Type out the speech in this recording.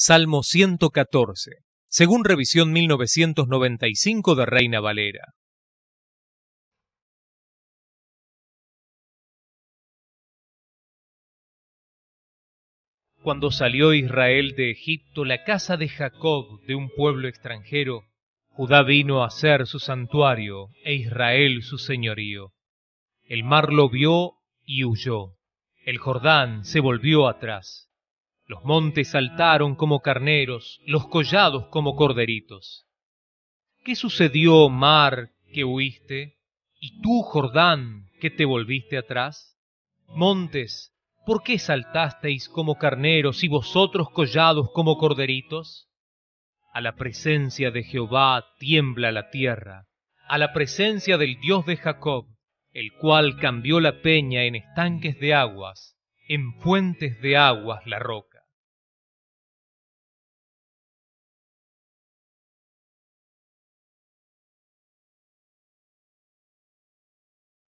Salmo 114, según revisión 1995 de Reina Valera. Cuando salió Israel de Egipto, la casa de Jacob, de un pueblo extranjero, Judá vino a ser su santuario e Israel su señorío. El mar lo vio y huyó. El Jordán se volvió atrás los montes saltaron como carneros, los collados como corderitos. ¿Qué sucedió, mar, que huiste? ¿Y tú, Jordán, que te volviste atrás? Montes, ¿por qué saltasteis como carneros y vosotros collados como corderitos? A la presencia de Jehová tiembla la tierra, a la presencia del Dios de Jacob, el cual cambió la peña en estanques de aguas, en fuentes de aguas la roca.